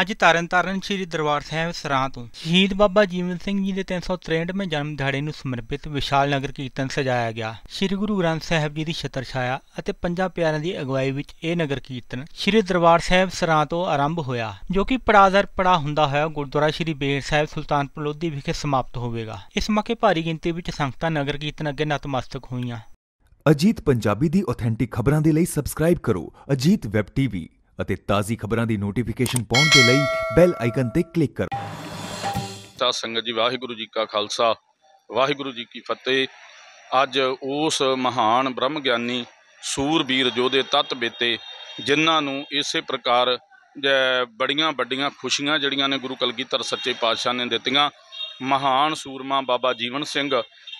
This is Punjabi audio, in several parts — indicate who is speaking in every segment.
Speaker 1: ਅੱਜ ਤਰਨਤਾਰਨ ਸ੍ਰੀ ਦਰਬਾਰ ਸਾਹਿਬ ਸਰਾਂ ਤੋਂ ਸ਼ਹੀਦ ਬਾਬਾ ਜੀਵਨ ਸਿੰਘ ਜੀ ਦੇ 363ਵੇਂ ਜਨਮ ਦਿਹਾੜੇ ਨੂੰ ਸਮਰਪਿਤ ਵਿਸ਼ਾਲ ਨਗਰ ਕੀਰਤਨ ਸਜਾਇਆ ਗਿਆ ਸ੍ਰੀ ਗੁਰੂ ਗ੍ਰੰਥ ਸਾਹਿਬ ਜੀ ਦੀ ਛਤਰ ਛਾਇਆ ਅਤੇ ਪੰਜਾਂ ਪਿਆਰਿਆਂ ਦੀ ਅਗਵਾਈ ਵਿੱਚ ਇਹ ਨਗਰ ਕੀਰਤਨ ਸ੍ਰੀ ਦਰਬਾਰ ਸਾਹਿਬ ਸਰਾਂ ਤੋਂ ਆਰੰਭ ਹੋਇਆ ਜੋ ਕਿ ਪੜਾਦਰ ਪੜਾ ਹੁੰਦਾ ਹੋਇਆ ਗੁਰਦੁਆਰਾ ਸ੍ਰੀ ਬੇਰ ਸਾਹਿਬ ਸੁਲਤਾਨਪੁਰ ਲੋਧੀ ਵਿਖੇ ਸਮਾਪਤ ਹੋਵੇਗਾ ਇਸ ਮੌਕੇ ਭਾਰੀ ਗਿਣਤੀ ਵਿੱਚ ਸੰਗਤਾਂ ਨਗਰ ਕੀਰਤਨ ਅੱਗੇ ਨਤਮਸਤਕ ਹੋਈਆਂ ਅਜੀਤ ਪੰਜਾਬੀ ਦੀ ਆਥੈਂਟਿਕ ਖਬਰਾਂ ਦੇ ਲਈ ਸਬਸਕ੍ਰਾਈਬ ਕਰੋ ਅਜੀਤ ਵੈਬ ਟੀਵੀ ਅਤੇ ਤਾਜ਼ੀ ਖਬਰਾਂ ਦੀ ਨੋਟੀਫਿਕੇਸ਼ਨ ਪਾਉਣ ਦੇ ਲਈ ਬੈਲ ਆਈਕਨ ਤੇ ਕਲਿੱਕ ਕਰੋ
Speaker 2: ਸਾ ਸੰਗਤ ਜੀ ਵਾਹਿਗੁਰੂ ਜੀ ਕਾ ਖਾਲਸਾ ਵਾਹਿਗੁਰੂ ਜੀ ਕੀ ਫਤਿਹ ਅੱਜ ਉਸ ਮਹਾਨ ਬ੍ਰਹਮ ਗਿਆਨੀ ਸੂਰਬੀਰ ਜੋਧੇ ਤਤ ਬੇਤੇ ਜਿਨ੍ਹਾਂ ਨੂੰ ਇਸੇ ਪ੍ਰਕਾਰ ਬੜੀਆਂ ਵੱਡੀਆਂ ਖੁਸ਼ੀਆਂ ਜਿਹੜੀਆਂ ਨੇ ਗੁਰੂ ਕਲਗੀਧਰ ਸੱਚੇ ਪਾਤਸ਼ਾਹ ਨੇ ਦਿੱਤੀਆਂ ਮਹਾਨ ਸੂਰਮਾ ਬਾਬਾ ਜੀਵਨ ਸਿੰਘ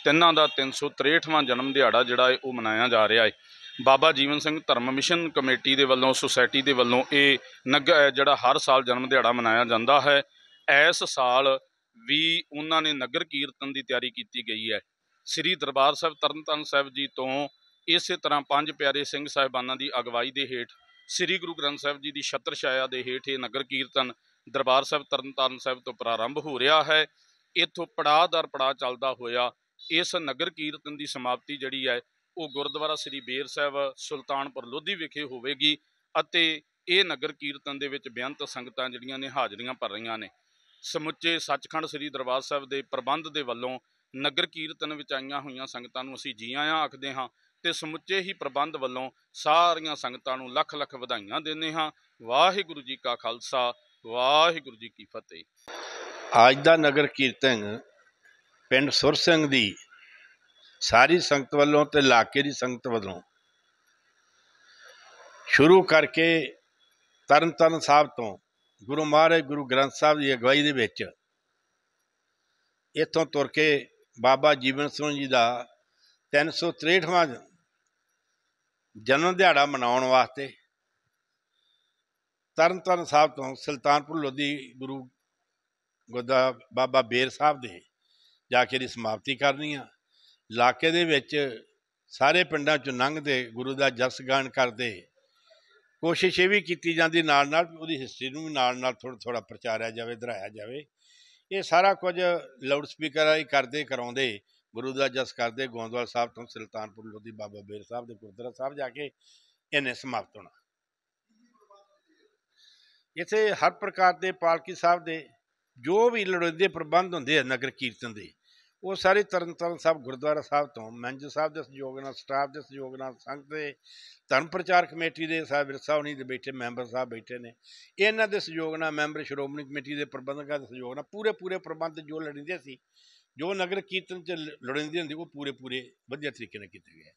Speaker 2: ਤਿੰਨਾਂ ਦਾ 363ਵਾਂ ਜਨਮ ਦਿਹਾੜਾ ਜਿਹੜਾ ਹੈ ਉਹ ਮਨਾਇਆ ਜਾ ਰਿਹਾ ਹੈ ਬਾਬਾ ਜੀਵਨ ਸਿੰਘ ਧਰਮ ਮਿਸ਼ਨ ਕਮੇਟੀ ਦੇ ਵੱਲੋਂ ਸੁਸਾਇਟੀ ਦੇ ਵੱਲੋਂ ਇਹ ਨਗ ਜਿਹੜਾ ਹਰ ਸਾਲ ਜਨਮ ਦਿਹਾੜਾ ਮਨਾਇਆ ਜਾਂਦਾ ਹੈ ਇਸ ਸਾਲ ਵੀ ਉਹਨਾਂ ਨੇ ਨਗਰ ਕੀਰਤਨ ਦੀ ਤਿਆਰੀ ਕੀਤੀ ਗਈ ਹੈ ਸ੍ਰੀ ਦਰਬਾਰ ਸਾਹਿਬ ਤਰਨਤਾਰਨ ਸਾਹਿਬ ਜੀ ਤੋਂ ਇਸੇ ਤਰ੍ਹਾਂ ਪੰਜ ਪਿਆਰੇ ਸਿੰਘ ਸਾਹਿਬਾਨਾਂ ਦੀ ਅਗਵਾਈ ਦੇ ਹੇਠ ਸ੍ਰੀ ਗੁਰੂ ਗ੍ਰੰਥ ਸਾਹਿਬ ਜੀ ਦੀ ਛਤਰ ਛਾਇਆ ਦੇ ਹੇਠ ਇਹ ਨਗਰ ਕੀਰਤਨ ਦਰਬਾਰ ਸਾਹਿਬ ਤਰਨਤਾਰਨ ਸਾਹਿਬ ਤੋਂ ਪ੍ਰਾਰੰਭ ਹੋ ਰਿਹਾ ਹੈ ਇਥੋਂ ਪੜਾਅ ਦਰ ਪੜਾਅ ਚੱਲਦਾ ਹੋਇਆ ਇਸ ਨਗਰ ਕੀਰਤਨ ਦੀ ਸਮਾਪਤੀ ਜਿਹੜੀ ਹੈ ਉਹ ਗੁਰਦੁਆਰਾ ਸ੍ਰੀ ਬੇਰ ਸਾਹਿਬ ਸੁਲਤਾਨਪੁਰ ਲੋਧੀ ਵਿਖੇ ਹੋਵੇਗੀ ਅਤੇ ਇਹ ਨਗਰ ਕੀਰਤਨ ਦੇ ਵਿੱਚ ਬਿਆੰਤ ਸੰਗਤਾਂ ਜਿਹੜੀਆਂ ਨੇ ਹਾਜ਼ਰੀਆਂ ਭਰ ਰਹੀਆਂ ਨੇ ਸਮੁੱਚੇ ਸੱਚਖੰਡ ਸ੍ਰੀ ਦਰਬਾਰ ਸਾਹਿਬ ਦੇ ਪ੍ਰਬੰਧ ਦੇ ਵੱਲੋਂ ਨਗਰ ਕੀਰਤਨ ਵਿੱਚ ਆਈਆਂ ਹੋਈਆਂ ਸੰਗਤਾਂ ਨੂੰ ਅਸੀਂ ਜੀ ਆਇਆਂ ਆਖਦੇ ਹਾਂ ਤੇ ਸਮੁੱਚੇ ਹੀ ਪ੍ਰਬੰਧ ਵੱਲੋਂ ਸਾਰੀਆਂ ਸੰਗਤਾਂ ਨੂੰ ਲੱਖ ਲੱਖ ਵਧਾਈਆਂ ਦਿੰਦੇ ਹਾਂ ਵਾਹਿਗੁਰੂ ਜੀ ਕਾ ਖਾਲਸਾ ਵਾਹਿਗੁਰੂ ਜੀ ਕੀ ਫਤਿਹ
Speaker 3: ਅੱਜ ਦਾ ਨਗਰ ਕੀਰਤਨ ਪਿੰਡ ਸੁਰ ਸਿੰਘ ਦੀ ਸਾਰੀ ਸੰਗਤ ਵੱਲੋਂ ਤੇ ਇਲਾਕੇ ਦੀ ਸੰਗਤ ਵੱਲੋਂ ਸ਼ੁਰੂ ਕਰਕੇ ਤਰਨਤਨ ਸਾਹਿਬ ਤੋਂ ਗੁਰੂ ਮਹਾਰਾਜ ਗੁਰੂ ਗ੍ਰੰਥ ਸਾਹਿਬ ਦੀ ਅਗਵਾਈ ਦੇ ਵਿੱਚ ਇੱਥੋਂ ਤੁਰ ਕੇ ਬਾਬਾ ਜੀਵਨ ਸਿੰਘ ਜੀ ਦਾ 363ਵਾਂ ਜਨਮ ਦਿਹਾੜਾ ਮਨਾਉਣ ਵਾਸਤੇ ਤਰਨਤਨ ਸਾਹਿਬ ਤੋਂ ਸੁਲਤਾਨਪੁਰ ਲੋਧੀ ਗੁਰੂ ਗੋਦਾ ਬਾਬਾ ਬੇਰ ਸਾਹਿਬ ਦੇ ਜਾ ਕੇ ਦੀ ਸਮਾਪਤੀ ਕਰਨੀ ਆ ਇਲਾਕੇ ਦੇ ਵਿੱਚ ਸਾਰੇ ਪਿੰਡਾਂ ਚੋਂ ਲੰਘਦੇ ਗੁਰੂ ਦਾ ਜਸ ਗਾਣ ਕਰਦੇ ਕੋਸ਼ਿਸ਼ ਇਹ ਵੀ ਕੀਤੀ ਜਾਂਦੀ ਨਾਲ ਨਾਲ ਉਹਦੀ ਹਿਸਟਰੀ ਨੂੰ ਵੀ ਨਾਲ ਨਾਲ ਥੋੜਾ ਥੋੜਾ ਪ੍ਰਚਾਰਿਆ ਜਾਵੇ ਦਰਾਇਆ ਜਾਵੇ ਇਹ ਸਾਰਾ ਕੁਝ ਲਾਊਡ ਸਪੀਕਰ ਆਈ ਕਰਦੇ ਕਰਾਉਂਦੇ ਗੁਰੂ ਦਾ ਜਸ ਕਰਦੇ ਗੋਂਦਵਾਲ ਸਾਹਿਬ ਤੋਂ ਸੁਲਤਾਨਪੁਰ ਲੋਧੀ ਬਾਬਾ ਬੇਰ ਸਾਹਿਬ ਦੇ ਗੁਰਦੁਆਰਾ ਸਾਹਿਬ ਜਾ ਕੇ ਇਹਨੇ ਸਮਾਪਤ ਹੋਣਾ ਇੱਥੇ ਹਰ ਪ੍ਰਕਾਰ ਦੇ ਪਾਲਕੀ ਸਾਹਿਬ ਦੇ ਜੋ ਵੀ ਲੋੜੀਂਦੇ ਪ੍ਰਬੰਧ ਹੁੰਦੇ ਆ ਨਗਰ ਕੀਰਤਨ ਦੇ ਉਹ ਸਾਰੇ ਤਰਨਤਾਰਨ ਸਾਹਿਬ ਗੁਰਦੁਆਰਾ ਸਾਹਿਬ ਤੋਂ ਮੰਜ ਸਾਹਿਬ ਦੇ ਸਹਿਯੋਗ ਨਾਲ ਸਟਾਫ ਦੇ ਸਹਿਯੋਗ ਨਾਲ ਸੰਗ ਦੇ ਧਰਮ ਪ੍ਰਚਾਰ ਕਮੇਟੀ ਦੇ ਸਾਹਿਬ ਵਿਰਸਾ ਹੁਣੀ ਦੇ ਬੈਠੇ ਮੈਂਬਰ ਸਾਹਿਬ ਬੈਠੇ ਨੇ ਇਹਨਾਂ ਦੇ ਸਹਿਯੋਗ ਨਾਲ ਮੈਂਬਰ ਸ਼੍ਰੋਮਣੀ ਕਮੇਟੀ ਦੇ ਪ੍ਰਬੰਧਕਾਂ ਦੇ ਸਹਿਯੋਗ ਨਾਲ ਪੂਰੇ ਪੂਰੇ ਪ੍ਰਬੰਧ ਜੋ ਲੜਿੰਦੇ ਸੀ ਜੋ ਨਗਰ ਕੀਰਤਨ ਚ ਲੜਿੰਦੇ ਹੁੰਦੀ ਉਹ ਪੂਰੇ ਪੂਰੇ ਵਧੀਆ ਤਰੀਕੇ ਨਾਲ ਕੀਤੇ ਗਏ